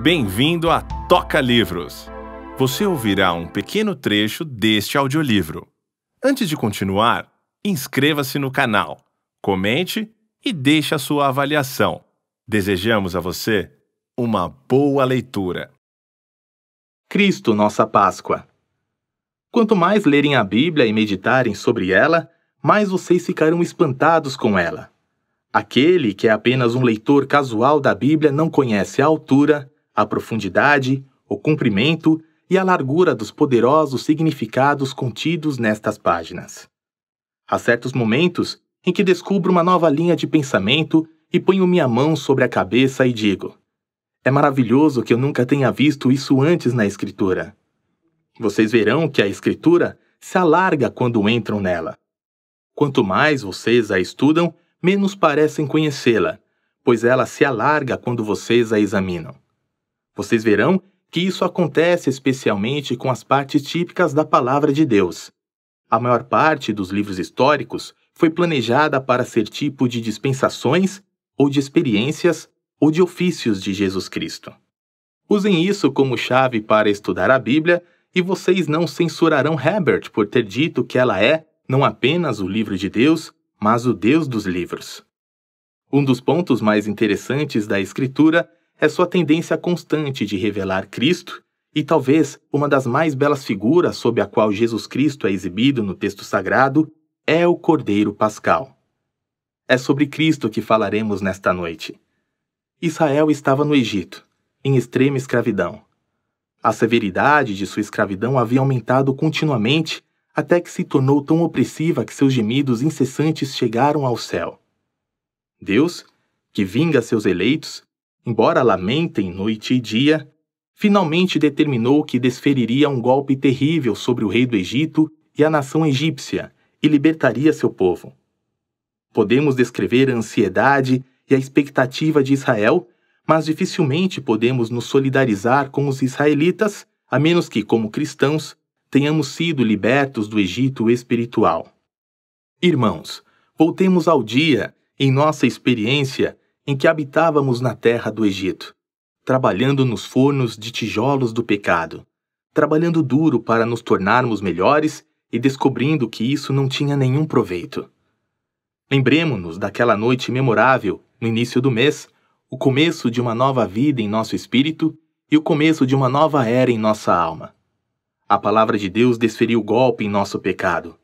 Bem-vindo a Toca Livros! Você ouvirá um pequeno trecho deste audiolivro. Antes de continuar, inscreva-se no canal, comente e deixe a sua avaliação. Desejamos a você uma boa leitura. Cristo, nossa Páscoa. Quanto mais lerem a Bíblia e meditarem sobre ela, mais vocês ficarão espantados com ela. Aquele que é apenas um leitor casual da Bíblia não conhece a altura, a profundidade, o comprimento e a largura dos poderosos significados contidos nestas páginas. Há certos momentos em que descubro uma nova linha de pensamento e ponho minha mão sobre a cabeça e digo: É maravilhoso que eu nunca tenha visto isso antes na escritura. Vocês verão que a escritura se alarga quando entram nela. Quanto mais vocês a estudam, menos parecem conhecê-la, pois ela se alarga quando vocês a examinam. Vocês verão que isso acontece especialmente com as partes típicas da Palavra de Deus. A maior parte dos livros históricos foi planejada para ser tipo de dispensações, ou de experiências, ou de ofícios de Jesus Cristo. Usem isso como chave para estudar a Bíblia e vocês não censurarão Herbert por ter dito que ela é não apenas o livro de Deus, mas o Deus dos livros. Um dos pontos mais interessantes da Escritura é sua tendência constante de revelar Cristo e talvez uma das mais belas figuras sob a qual Jesus Cristo é exibido no texto sagrado é o Cordeiro Pascal. É sobre Cristo que falaremos nesta noite. Israel estava no Egito, em extrema escravidão. A severidade de sua escravidão havia aumentado continuamente até que se tornou tão opressiva que seus gemidos incessantes chegaram ao céu. Deus, que vinga seus eleitos, embora lamentem noite e dia, finalmente determinou que desferiria um golpe terrível sobre o rei do Egito e a nação egípcia e libertaria seu povo. Podemos descrever a ansiedade e a expectativa de Israel, mas dificilmente podemos nos solidarizar com os israelitas, a menos que, como cristãos, tenhamos sido libertos do Egito espiritual. Irmãos, voltemos ao dia, em nossa experiência, em que habitávamos na terra do Egito, trabalhando nos fornos de tijolos do pecado, trabalhando duro para nos tornarmos melhores e descobrindo que isso não tinha nenhum proveito. Lembremos-nos daquela noite memorável, no início do mês, o começo de uma nova vida em nosso espírito e o começo de uma nova era em nossa alma. A palavra de Deus desferiu o golpe em nosso pecado.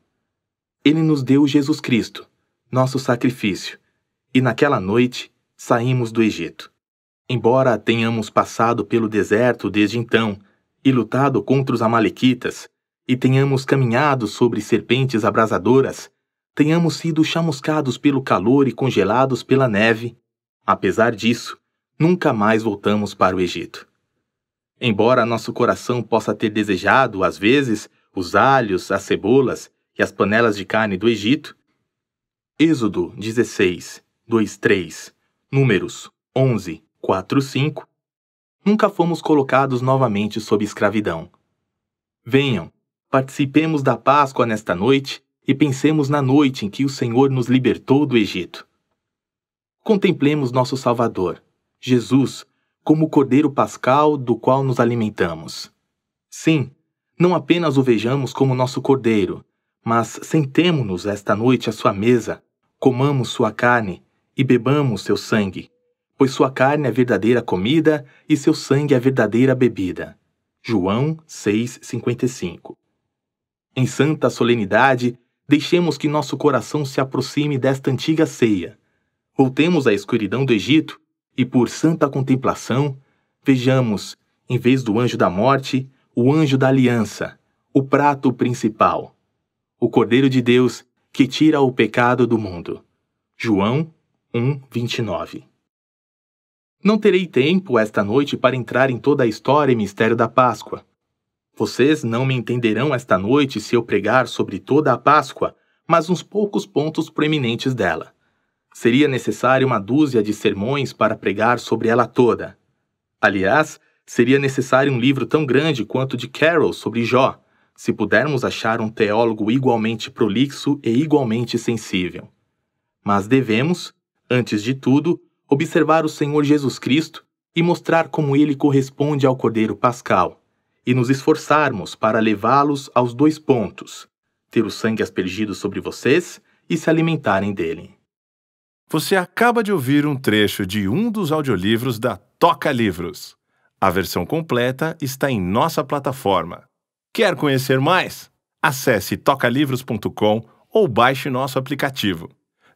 Ele nos deu Jesus Cristo, nosso sacrifício, e naquela noite saímos do Egito. Embora tenhamos passado pelo deserto desde então e lutado contra os Amalequitas, e tenhamos caminhado sobre serpentes abrasadoras, tenhamos sido chamuscados pelo calor e congelados pela neve, apesar disso, nunca mais voltamos para o Egito. Embora nosso coração possa ter desejado, às vezes, os alhos, as cebolas e as panelas de carne do Egito, Êxodo 16, 2, 3 números 11, 4, 5, nunca fomos colocados novamente sob escravidão. Venham, participemos da Páscoa nesta noite e pensemos na noite em que o Senhor nos libertou do Egito. Contemplemos nosso Salvador, Jesus, como o Cordeiro Pascal do qual nos alimentamos. Sim, não apenas o vejamos como nosso Cordeiro, mas sentemo-nos esta noite à sua mesa, comamos sua carne e bebamos seu sangue, pois sua carne é verdadeira comida e seu sangue é verdadeira bebida. João 6,55 Em santa solenidade, deixemos que nosso coração se aproxime desta antiga ceia. Voltemos à escuridão do Egito e, por santa contemplação, vejamos, em vez do anjo da morte, o anjo da aliança, o prato principal, o Cordeiro de Deus que tira o pecado do mundo. João 1:29. Não terei tempo esta noite para entrar em toda a história e mistério da Páscoa. Vocês não me entenderão esta noite se eu pregar sobre toda a Páscoa, mas uns poucos pontos proeminentes dela. Seria necessário uma dúzia de sermões para pregar sobre ela toda. Aliás, seria necessário um livro tão grande quanto de Carroll sobre Jó, se pudermos achar um teólogo igualmente prolixo e igualmente sensível. Mas devemos, antes de tudo, observar o Senhor Jesus Cristo e mostrar como ele corresponde ao Cordeiro Pascal, e nos esforçarmos para levá-los aos dois pontos: ter o sangue aspergido sobre vocês e se alimentarem dele. Você acaba de ouvir um trecho de um dos audiolivros da Toca Livros. A versão completa está em nossa plataforma. Quer conhecer mais? Acesse tocalivros.com ou baixe nosso aplicativo.